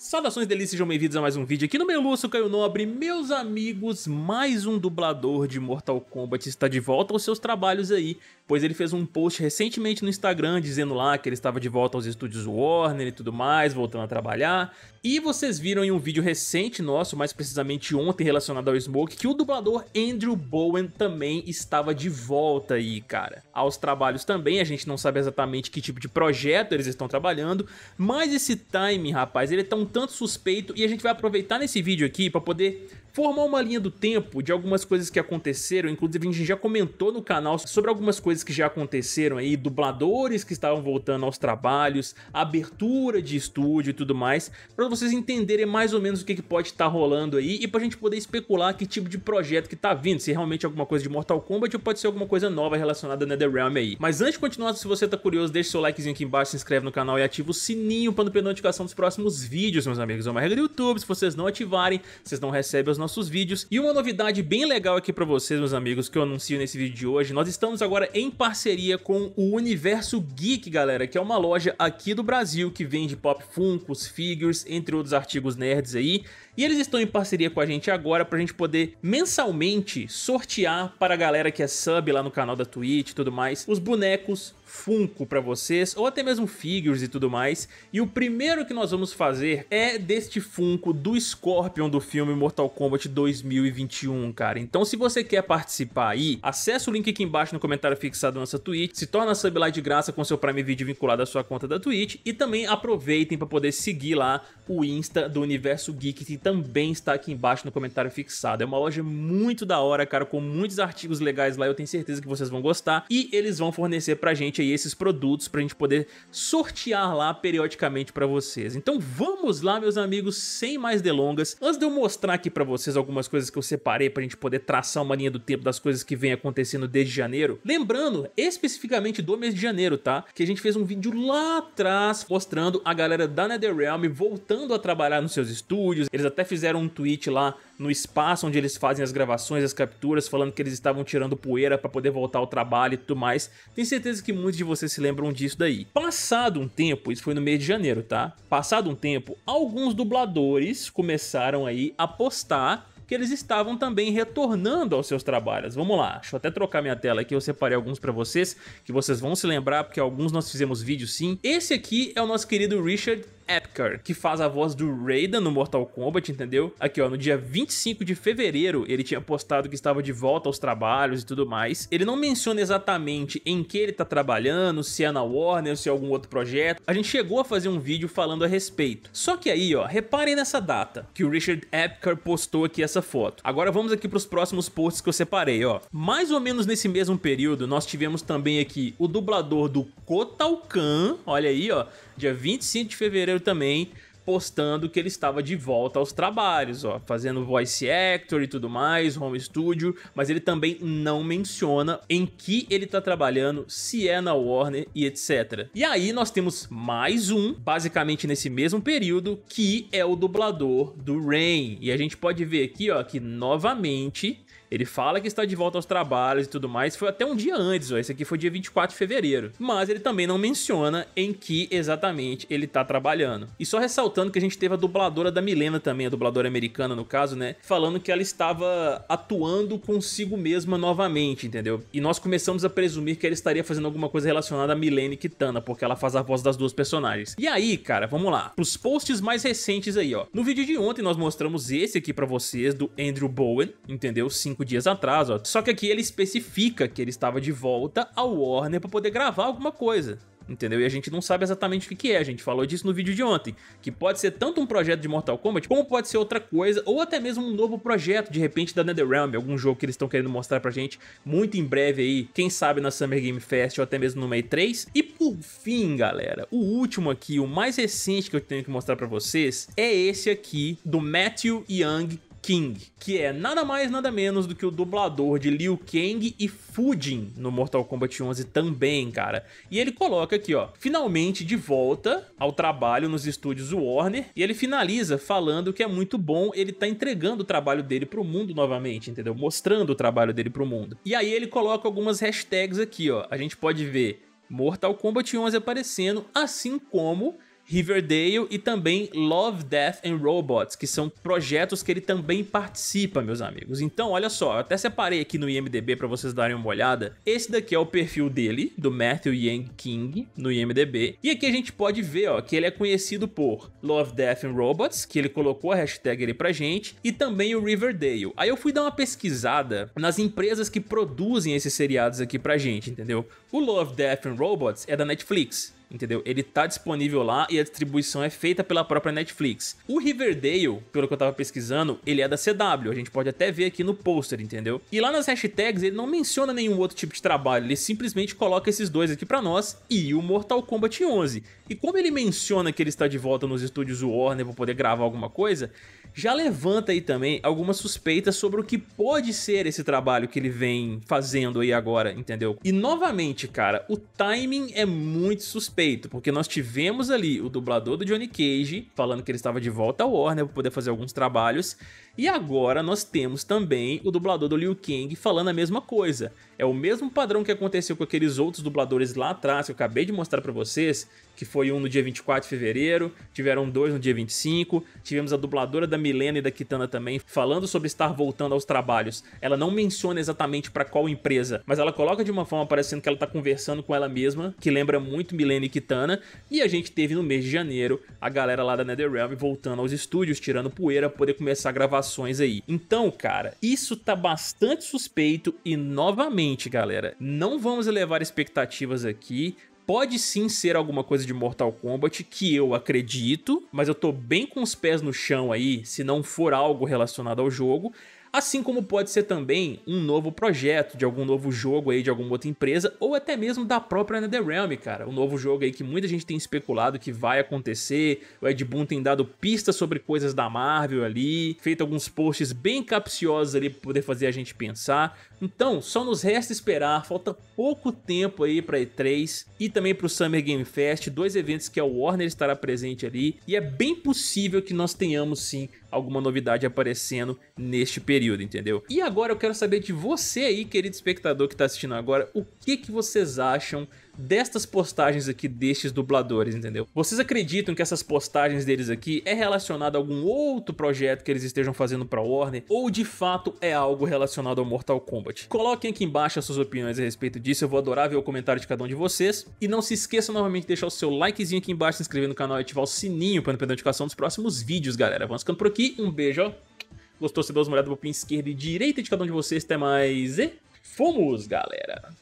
Saudações delícias, sejam bem-vindos a mais um vídeo aqui no meu Lúcio Caio Nobre. Meus amigos, mais um dublador de Mortal Kombat está de volta aos seus trabalhos aí, pois ele fez um post recentemente no Instagram dizendo lá que ele estava de volta aos estúdios Warner e tudo mais, voltando a trabalhar. E vocês viram em um vídeo recente nosso, mais precisamente ontem relacionado ao Smoke, que o dublador Andrew Bowen também estava de volta aí, cara. Aos trabalhos também, a gente não sabe exatamente que tipo de projeto eles estão trabalhando, mas esse timing, rapaz, ele é tão tanto suspeito e a gente vai aproveitar nesse vídeo aqui para poder formar uma linha do tempo de algumas coisas que aconteceram. Inclusive, a gente já comentou no canal sobre algumas coisas que já aconteceram aí, dubladores que estavam voltando aos trabalhos, abertura de estúdio e tudo mais, para vocês entenderem mais ou menos o que, que pode estar tá rolando aí e pra gente poder especular que tipo de projeto que tá vindo, se realmente é alguma coisa de Mortal Kombat ou pode ser alguma coisa nova relacionada a NetherRealm aí. Mas antes de continuar, se você tá curioso, deixa seu likezinho aqui embaixo, se inscreve no canal e ativa o sininho para não perder notificação dos próximos vídeos, meus amigos. É uma regra do YouTube, se vocês não ativarem, vocês não recebem os nossos nossos vídeos. E uma novidade bem legal aqui para vocês, meus amigos, que eu anuncio nesse vídeo de hoje, nós estamos agora em parceria com o Universo Geek, galera, que é uma loja aqui do Brasil que vende pop funkos, figures, entre outros artigos nerds aí. E eles estão em parceria com a gente agora pra gente poder mensalmente sortear para a galera que é sub lá no canal da Twitch e tudo mais, os bonecos Funko para vocês, ou até mesmo figures e tudo mais. E o primeiro que nós vamos fazer é deste Funko do Scorpion do filme Mortal Kombat 2021, cara. Então se você quer participar aí, acessa o link aqui embaixo no comentário fixado na nossa Twitch, se torna sub lá de graça com seu Prime Video vinculado à sua conta da Twitch e também aproveitem para poder seguir lá o Insta do Universo Geek que também está aqui embaixo no comentário fixado. É uma loja muito da hora, cara, com muitos artigos legais lá, eu tenho certeza que vocês vão gostar e eles vão fornecer pra gente gente aí esses produtos para a gente poder sortear lá periodicamente para vocês. Então vamos lá, meus amigos, sem mais delongas. Antes de eu mostrar aqui para vocês algumas coisas que eu separei para a gente poder traçar uma linha do tempo das coisas que vem acontecendo desde janeiro, lembrando especificamente do mês de janeiro, tá? Que a gente fez um vídeo lá atrás mostrando a galera da NetherRealm voltando a trabalhar nos seus estúdios. Eles até fizeram um tweet lá no espaço onde eles fazem as gravações, as capturas, falando que eles estavam tirando poeira para poder voltar ao trabalho e tudo mais. Tenho certeza que muitos de vocês se lembram disso daí. Passado um tempo, isso foi no mês de janeiro, tá? Passado um tempo, alguns dubladores começaram aí a postar que eles estavam também retornando aos seus trabalhos. Vamos lá, deixa eu até trocar minha tela aqui, eu separei alguns para vocês, que vocês vão se lembrar, porque alguns nós fizemos vídeo sim. Esse aqui é o nosso querido Richard Epcar, que faz a voz do Raiden no Mortal Kombat, entendeu? Aqui, ó, no dia 25 de fevereiro, ele tinha postado que estava de volta aos trabalhos e tudo mais. Ele não menciona exatamente em que ele tá trabalhando, se é na Warner, se é algum outro projeto. A gente chegou a fazer um vídeo falando a respeito. Só que aí, ó, reparem nessa data que o Richard Epcar postou aqui essa foto. Agora vamos aqui pros próximos posts que eu separei, ó. Mais ou menos nesse mesmo período, nós tivemos também aqui o dublador do Kotal Kahn, olha aí, ó, dia 25 de fevereiro também, postando que ele estava de volta aos trabalhos, ó, fazendo voice actor e tudo mais, home studio, mas ele também não menciona em que ele está trabalhando, se é na Warner e etc. E aí nós temos mais um, basicamente nesse mesmo período, que é o dublador do Rain. E a gente pode ver aqui, ó, que novamente ele fala que está de volta aos trabalhos e tudo mais. Foi até um dia antes, ó. Esse aqui foi dia 24 de fevereiro. Mas ele também não menciona em que exatamente ele está trabalhando. E só ressaltando que a gente teve a dubladora da Milena também, a dubladora americana no caso, né? Falando que ela estava atuando consigo mesma novamente, entendeu? E nós começamos a presumir que ela estaria fazendo alguma coisa relacionada a Milene Kitana, porque ela faz a voz das duas personagens. E aí, cara, vamos lá. Os posts mais recentes aí, ó. No vídeo de ontem nós mostramos esse aqui para vocês do Andrew Bowen, entendeu? Sim cinco dias atrás, ó. Só que aqui ele especifica que ele estava de volta ao Warner para poder gravar alguma coisa entendeu? E a gente não sabe exatamente o que, que, é, a gente falou disso no vídeo de ontem, que pode ser tanto um projeto de Mortal Kombat, como pode ser outra coisa, ou até mesmo um novo projeto, de repente, da NetherRealm, algum jogo que eles estão querendo mostrar pra gente muito em breve aí, quem sabe na Summer Game Fest ou até mesmo no May 3. E por fim, galera, o último aqui, o mais recente que eu tenho que mostrar pra vocês, é esse aqui, do Matthew Young King, que é nada mais nada menos do que o dublador de Liu Kang e Fujin no Mortal Kombat 11 também, cara. E ele coloca aqui, ó, finalmente de volta ao trabalho nos estúdios Warner, e ele finaliza falando que é muito bom, ele tá entregando o trabalho dele pro mundo novamente, entendeu? Mostrando o trabalho dele pro mundo. E aí ele coloca algumas hashtags aqui, ó. A gente pode ver Mortal Kombat 11 aparecendo, assim como Riverdale e também Love, Death and Robots, que são projetos que ele também participa, meus amigos. Então, olha só, eu até separei aqui no IMDB para vocês darem uma olhada. Esse daqui é o perfil dele, do Matthew Yang King, no IMDB. E aqui a gente pode ver, ó, que ele é conhecido por Love, Death and Robots, que ele colocou a hashtag ali pra gente, e também o Riverdale. Aí eu fui dar uma pesquisada nas empresas que produzem esses seriados aqui pra gente, entendeu? O Love, Death and Robots é da Netflix entendeu? Ele tá disponível lá e a distribuição é feita pela própria Netflix. O Riverdale, pelo que eu tava pesquisando, ele é da CW, a gente pode até ver aqui no pôster, entendeu? E lá nas hashtags ele não menciona nenhum outro tipo de trabalho, ele simplesmente coloca esses dois aqui pra nós e o Mortal Kombat 11. E como ele menciona que ele está de volta nos estúdios Warner para poder gravar alguma coisa, já levanta aí também algumas suspeitas sobre o que pode ser esse trabalho que ele vem fazendo aí agora, entendeu? E novamente, cara, o timing é muito suspeito, porque nós tivemos ali o dublador do Johnny Cage falando que ele estava de volta ao Warner para poder fazer alguns trabalhos, e agora nós temos também o dublador do Liu Kang falando a mesma coisa. É o mesmo padrão que aconteceu com aqueles outros dubladores lá atrás que eu acabei de mostrar para vocês, que foi um no dia 24 de fevereiro, tiveram dois no dia 25, tivemos a dubladora da Milena e da Kitana também falando sobre estar voltando aos trabalhos. Ela não menciona exatamente para qual empresa, mas ela coloca de uma forma parecendo que ela tá conversando com ela mesma, que lembra muito Milena e Kitana, e a gente teve no mês de janeiro a galera lá da NetherRealm voltando aos estúdios, tirando poeira, poder começar gravações aí. Então, cara, isso tá bastante suspeito e novamente, galera, não vamos elevar expectativas aqui, pode sim ser alguma coisa de Mortal Kombat que eu acredito, mas eu tô bem com os pés no chão aí, se não for algo relacionado ao jogo assim como pode ser também um novo projeto de algum novo jogo aí de alguma outra empresa ou até mesmo da própria NetherRealm, cara. Um novo jogo aí que muita gente tem especulado que vai acontecer. O Ed Boon tem dado pistas sobre coisas da Marvel ali, feito alguns posts bem capciosos ali para poder fazer a gente pensar. Então, só nos resta esperar, falta pouco tempo aí para E3 e também para o Summer Game Fest, dois eventos que a Warner estará presente ali e é bem possível que nós tenhamos sim alguma novidade aparecendo neste período, entendeu? E agora eu quero saber de você aí, querido espectador que tá assistindo agora, o que que vocês acham destas postagens aqui destes dubladores, entendeu? Vocês acreditam que essas postagens deles aqui é relacionada a algum outro projeto que eles estejam fazendo pra Warner? Ou de fato é algo relacionado ao Mortal Kombat? Coloquem aqui embaixo as suas opiniões a respeito disso, eu vou adorar ver o comentário de cada um de vocês. E não se esqueça novamente de deixar o seu likezinho aqui embaixo, se inscrever no canal e ativar o sininho pra não perder a notificação dos próximos vídeos, galera. Vamos ficando por aqui aqui. Um beijo, ó. deu uma olhada do pin esquerdo e direita de cada um de vocês. Até mais e fomos, galera!